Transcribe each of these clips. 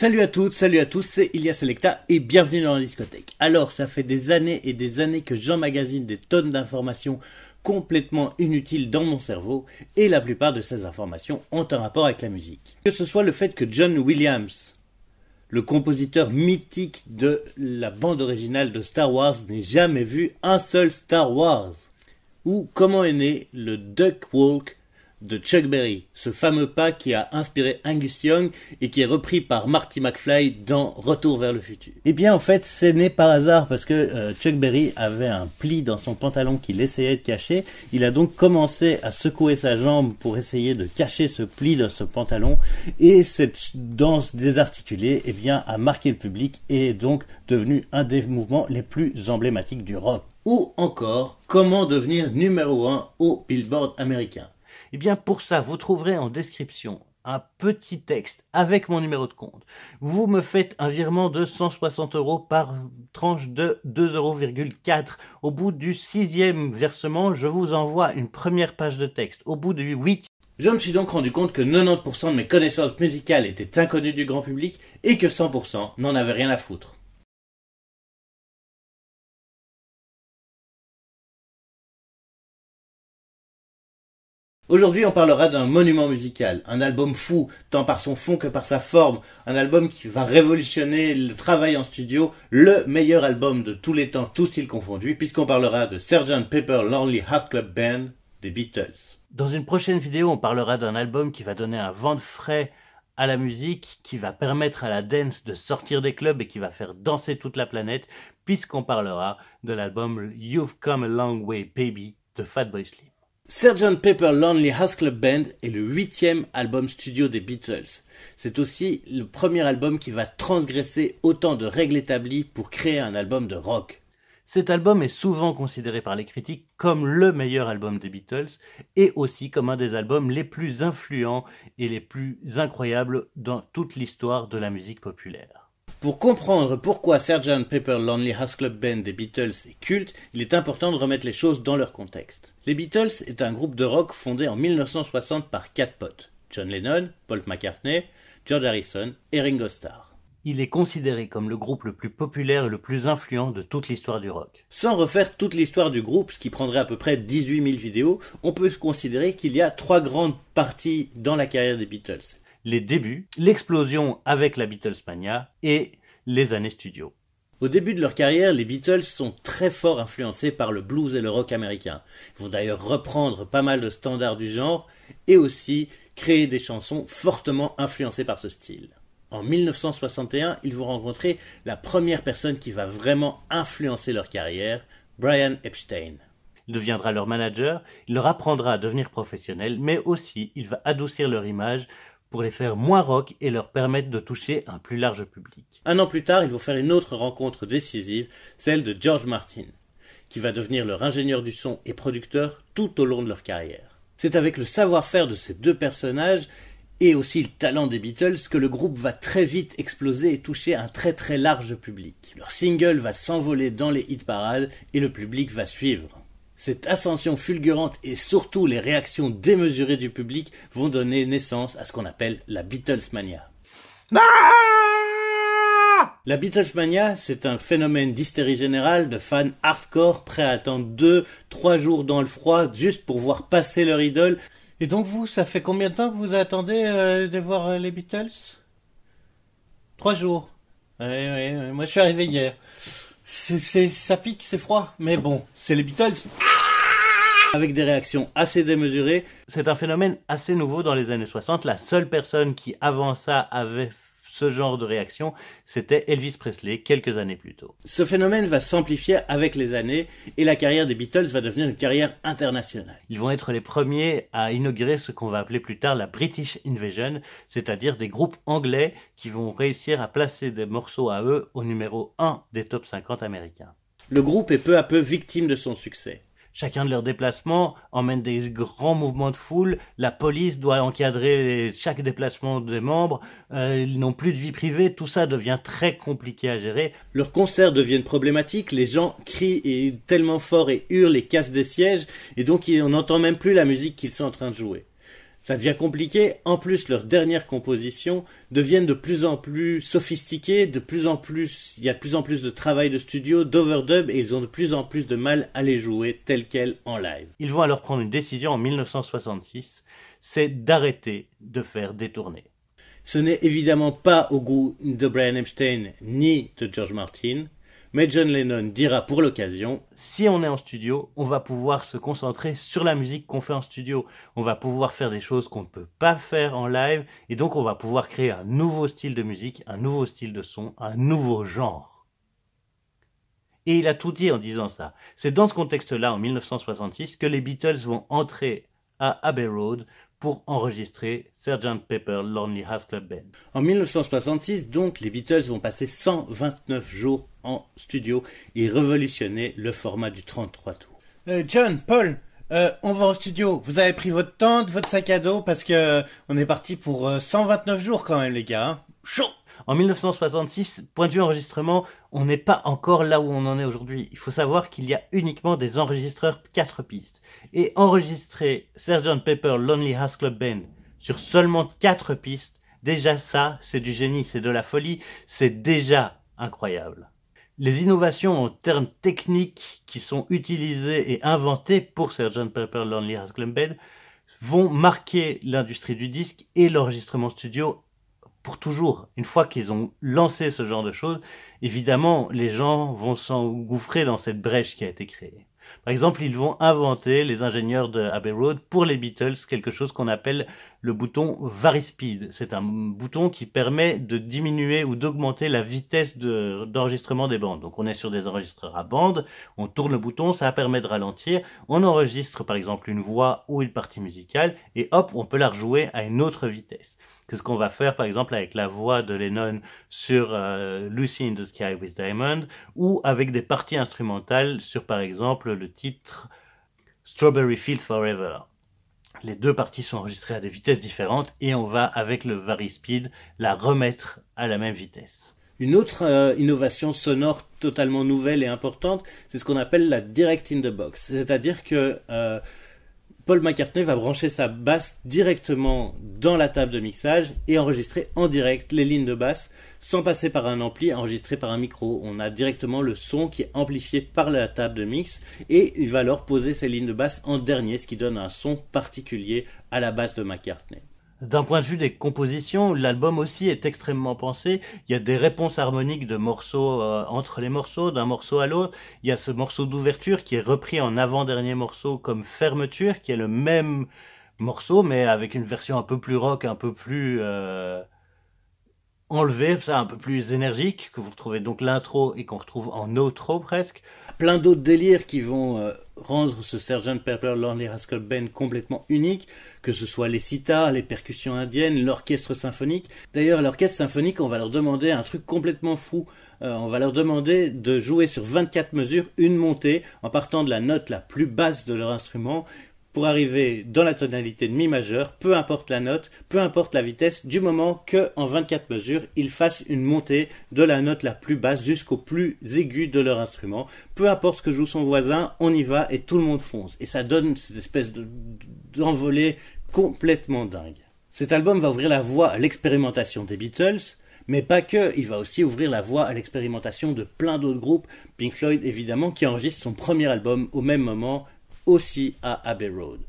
Salut à toutes, salut à tous, c'est Ilia Selecta et bienvenue dans la discothèque. Alors, ça fait des années et des années que j'emmagasine des tonnes d'informations complètement inutiles dans mon cerveau et la plupart de ces informations ont un rapport avec la musique. Que ce soit le fait que John Williams, le compositeur mythique de la bande originale de Star Wars, n'ait jamais vu un seul Star Wars, ou comment est né le Duck Walk de Chuck Berry, ce fameux pas qui a inspiré Angus Young et qui est repris par Marty McFly dans Retour vers le futur. Eh bien en fait, c'est né par hasard parce que euh, Chuck Berry avait un pli dans son pantalon qu'il essayait de cacher. Il a donc commencé à secouer sa jambe pour essayer de cacher ce pli dans ce pantalon et cette danse désarticulée eh bien a marqué le public et est donc devenu un des mouvements les plus emblématiques du rock. Ou encore, comment devenir numéro 1 au Billboard américain eh bien pour ça, vous trouverez en description un petit texte avec mon numéro de compte. Vous me faites un virement de 160 euros par tranche de 2,4 euros. Au bout du sixième versement, je vous envoie une première page de texte. Au bout du huit, je me suis donc rendu compte que 90% de mes connaissances musicales étaient inconnues du grand public et que 100% n'en avaient rien à foutre. Aujourd'hui, on parlera d'un monument musical, un album fou, tant par son fond que par sa forme, un album qui va révolutionner le travail en studio, le meilleur album de tous les temps, tous styles confondus, puisqu'on parlera de Sgt. Pepper Lonely Heart Club Band des Beatles. Dans une prochaine vidéo, on parlera d'un album qui va donner un vent de frais à la musique, qui va permettre à la dance de sortir des clubs et qui va faire danser toute la planète, puisqu'on parlera de l'album You've Come a Long Way Baby de Fatboy Slim. Sgt Pepper Lonely House Club Band est le huitième album studio des Beatles. C'est aussi le premier album qui va transgresser autant de règles établies pour créer un album de rock. Cet album est souvent considéré par les critiques comme le meilleur album des Beatles et aussi comme un des albums les plus influents et les plus incroyables dans toute l'histoire de la musique populaire. Pour comprendre pourquoi Sgt Pepper Lonely Hearts Club Band des Beatles est culte, il est important de remettre les choses dans leur contexte. Les Beatles est un groupe de rock fondé en 1960 par quatre potes John Lennon, Paul McCartney, George Harrison et Ringo Starr. Il est considéré comme le groupe le plus populaire et le plus influent de toute l'histoire du rock. Sans refaire toute l'histoire du groupe, ce qui prendrait à peu près 18 000 vidéos, on peut considérer qu'il y a trois grandes parties dans la carrière des Beatles les débuts, l'explosion avec la Beatles Beatlesmania et les années studio. Au début de leur carrière, les Beatles sont très fort influencés par le blues et le rock américain. Ils vont d'ailleurs reprendre pas mal de standards du genre et aussi créer des chansons fortement influencées par ce style. En 1961, ils vont rencontrer la première personne qui va vraiment influencer leur carrière, Brian Epstein. Il deviendra leur manager, il leur apprendra à devenir professionnel, mais aussi il va adoucir leur image pour les faire moins rock et leur permettre de toucher un plus large public. Un an plus tard, ils vont faire une autre rencontre décisive, celle de George Martin, qui va devenir leur ingénieur du son et producteur tout au long de leur carrière. C'est avec le savoir-faire de ces deux personnages et aussi le talent des Beatles que le groupe va très vite exploser et toucher un très très large public. Leur single va s'envoler dans les hit parades et le public va suivre. Cette ascension fulgurante et surtout les réactions démesurées du public vont donner naissance à ce qu'on appelle la Beatlesmania. Ah la Beatlesmania, c'est un phénomène d'hystérie générale de fans hardcore prêts à attendre deux, trois jours dans le froid juste pour voir passer leur idole. Et donc vous, ça fait combien de temps que vous attendez euh, de voir euh, les Beatles Trois jours. Oui, oui, moi je suis arrivé hier. C'est, ça pique, c'est froid, mais bon, c'est les Beatles avec des réactions assez démesurées. C'est un phénomène assez nouveau dans les années 60. La seule personne qui, avant ça, avait ce genre de réaction, c'était Elvis Presley quelques années plus tôt. Ce phénomène va s'amplifier avec les années et la carrière des Beatles va devenir une carrière internationale. Ils vont être les premiers à inaugurer ce qu'on va appeler plus tard la British Invasion, c'est-à-dire des groupes anglais qui vont réussir à placer des morceaux à eux au numéro 1 des top 50 américains. Le groupe est peu à peu victime de son succès. Chacun de leurs déplacements emmène des grands mouvements de foule. La police doit encadrer chaque déplacement des membres. Euh, ils n'ont plus de vie privée. Tout ça devient très compliqué à gérer. Leurs concerts deviennent problématiques. Les gens crient tellement fort et hurlent et cassent des sièges. Et donc on n'entend même plus la musique qu'ils sont en train de jouer ça devient compliqué. En plus, leurs dernières compositions deviennent de plus en plus sophistiquées, de plus en plus, il y a de plus en plus de travail de studio, d'overdub, et ils ont de plus en plus de mal à les jouer telles quelles en live. Ils vont alors prendre une décision en 1966, c'est d'arrêter de faire des tournées. Ce n'est évidemment pas au goût de Brian Epstein ni de George Martin, mais John Lennon dira pour l'occasion, si on est en studio, on va pouvoir se concentrer sur la musique qu'on fait en studio. On va pouvoir faire des choses qu'on ne peut pas faire en live, et donc on va pouvoir créer un nouveau style de musique, un nouveau style de son, un nouveau genre. Et il a tout dit en disant ça. C'est dans ce contexte-là, en 1966, que les Beatles vont entrer à Abbey Road pour enregistrer Sgt. Pepper Lonely Hearts Club Band. En 1966, donc, les Beatles vont passer 129 jours en studio et révolutionner le format du 33 tours. Euh, John, Paul, euh, on va en studio. Vous avez pris votre tente, votre sac à dos, parce que euh, on est parti pour 129 jours quand même, les gars. Hein. Chaud en 1966, point de vue enregistrement, on n'est pas encore là où on en est aujourd'hui. Il faut savoir qu'il y a uniquement des enregistreurs 4 pistes. Et enregistrer Sgt. Pepper Lonely Hearts Club Band sur seulement 4 pistes, déjà ça, c'est du génie, c'est de la folie, c'est déjà incroyable. Les innovations en termes techniques qui sont utilisées et inventées pour Sgt. Pepper Lonely Hearts Club Band vont marquer l'industrie du disque et l'enregistrement studio pour toujours. Une fois qu'ils ont lancé ce genre de choses, évidemment, les gens vont s'engouffrer dans cette brèche qui a été créée. Par exemple, ils vont inventer, les ingénieurs de Abbey Road, pour les Beatles, quelque chose qu'on appelle le bouton Varispeed. C'est un bouton qui permet de diminuer ou d'augmenter la vitesse d'enregistrement des bandes. Donc on est sur des enregistreurs à bande, on tourne le bouton, ça permet de ralentir, on enregistre par exemple une voix ou une partie musicale, et hop, on peut la rejouer à une autre vitesse. C'est ce qu'on va faire par exemple avec la voix de Lennon sur euh, Lucy in the Sky with Diamond ou avec des parties instrumentales sur par exemple le titre Strawberry Field Forever. Les deux parties sont enregistrées à des vitesses différentes et on va avec le Varispeed la remettre à la même vitesse. Une autre euh, innovation sonore totalement nouvelle et importante, c'est ce qu'on appelle la direct in the box. C'est-à-dire que euh, Paul McCartney va brancher sa basse directement dans la table de mixage et enregistrer en direct les lignes de basse sans passer par un ampli enregistré par un micro. On a directement le son qui est amplifié par la table de mix et il va alors poser ses lignes de basse en dernier, ce qui donne un son particulier à la basse de McCartney. D'un point de vue des compositions, l'album aussi est extrêmement pensé. Il y a des réponses harmoniques de morceaux euh, entre les morceaux, d'un morceau à l'autre. Il y a ce morceau d'ouverture qui est repris en avant-dernier morceau comme fermeture, qui est le même morceau, mais avec une version un peu plus rock, un peu plus euh, enlevée, un peu plus énergique, que vous retrouvez donc l'intro et qu'on retrouve en outro presque. Plein d'autres délires qui vont... Euh, rendre ce Sergeant Pepper Lonely Rascal Band complètement unique, que ce soit les sitars, les percussions indiennes, l'orchestre symphonique. D'ailleurs, l'orchestre symphonique, on va leur demander un truc complètement fou. Euh, on va leur demander de jouer sur 24 mesures une montée en partant de la note la plus basse de leur instrument pour arriver dans la tonalité de mi majeur, peu importe la note, peu importe la vitesse, du moment que en 24 mesures, ils fassent une montée de la note la plus basse jusqu'au plus aigu de leur instrument. Peu importe ce que joue son voisin, on y va et tout le monde fonce. Et ça donne cette espèce d'envolée complètement dingue. Cet album va ouvrir la voie à l'expérimentation des Beatles, mais pas que, il va aussi ouvrir la voie à l'expérimentation de plein d'autres groupes, Pink Floyd évidemment, qui enregistre son premier album au même moment, aussi à Abbey Road.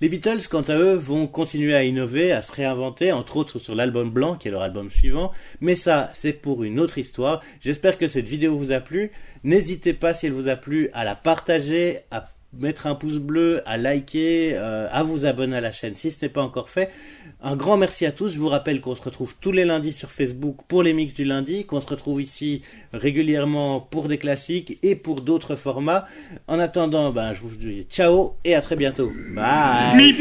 Les Beatles, quant à eux, vont continuer à innover, à se réinventer, entre autres sur l'album blanc, qui est leur album suivant. Mais ça, c'est pour une autre histoire. J'espère que cette vidéo vous a plu. N'hésitez pas, si elle vous a plu, à la partager, à mettre un pouce bleu, à liker, euh, à vous abonner à la chaîne si ce n'est pas encore fait. Un grand merci à tous. Je vous rappelle qu'on se retrouve tous les lundis sur Facebook pour les mix du lundi, qu'on se retrouve ici régulièrement pour des classiques et pour d'autres formats. En attendant, ben, je vous dis ciao et à très bientôt. Bye.